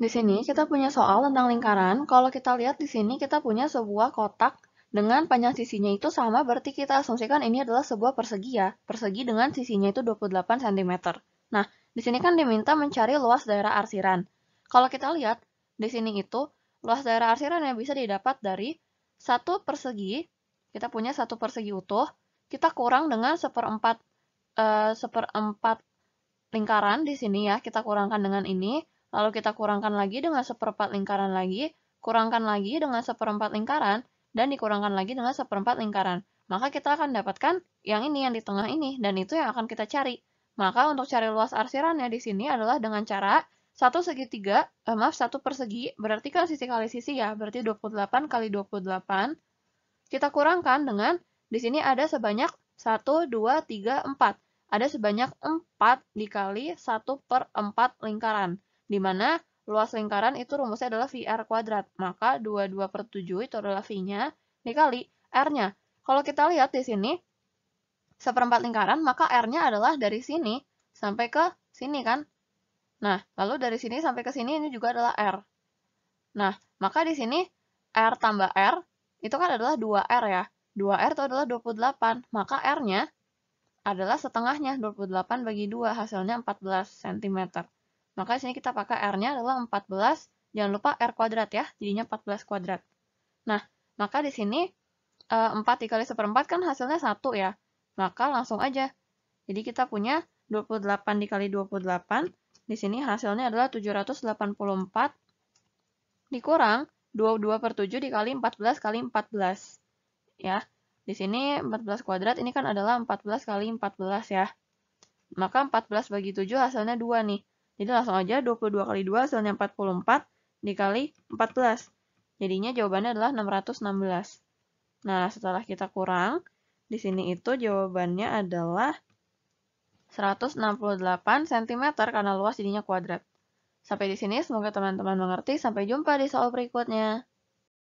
Di sini kita punya soal tentang lingkaran. Kalau kita lihat di sini kita punya sebuah kotak dengan panjang sisinya itu sama berarti kita asumsikan ini adalah sebuah persegi ya. Persegi dengan sisinya itu 28 cm. Nah, di sini kan diminta mencari luas daerah arsiran. Kalau kita lihat di sini itu luas daerah arsiran yang bisa didapat dari satu persegi, kita punya satu persegi utuh, kita kurang dengan seperempat eh, seperempat lingkaran di sini ya, kita kurangkan dengan ini, Lalu kita kurangkan lagi dengan seperempat lingkaran lagi, kurangkan lagi dengan seperempat lingkaran, dan dikurangkan lagi dengan seperempat lingkaran. Maka kita akan dapatkan yang ini, yang di tengah ini, dan itu yang akan kita cari. Maka untuk cari luas arsirannya di sini adalah dengan cara 1 segitiga, eh, maaf, 1 persegi, berarti kan sisi kali sisi ya, berarti 28 kali 28. Kita kurangkan dengan, di sini ada sebanyak 1, 2, 3, 4. Ada sebanyak 4 dikali 1 per 4 lingkaran di mana luas lingkaran itu rumusnya adalah VR kuadrat. Maka 22 per 7 itu adalah V-nya dikali R-nya. Kalau kita lihat di sini, seperempat lingkaran, maka R-nya adalah dari sini sampai ke sini kan. Nah, lalu dari sini sampai ke sini ini juga adalah R. Nah, maka di sini R tambah R itu kan adalah 2R ya. 2R itu adalah 28, maka R-nya adalah setengahnya, 28 bagi 2, hasilnya 14 cm. Maka di sini kita pakai R-nya adalah 14, jangan lupa R kuadrat ya, jadinya 14 kuadrat. Nah, maka di sini 4 eh, dikali 1 4 kan hasilnya 1 ya. Maka langsung aja. Jadi kita punya 28 dikali 28, di sini hasilnya adalah 784 dikurang 22 per 7 dikali 14 kali 14. Ya, di sini 14 kuadrat ini kan adalah 14 kali 14 ya. Maka 14 bagi 7 hasilnya 2 nih. Jadi langsung aja 22 kali 2 hasilnya 44 dikali 14. Jadinya jawabannya adalah 616. Nah, setelah kita kurang, di sini itu jawabannya adalah 168 cm karena luas jadinya kuadrat. Sampai di sini, semoga teman-teman mengerti. Sampai jumpa di soal berikutnya.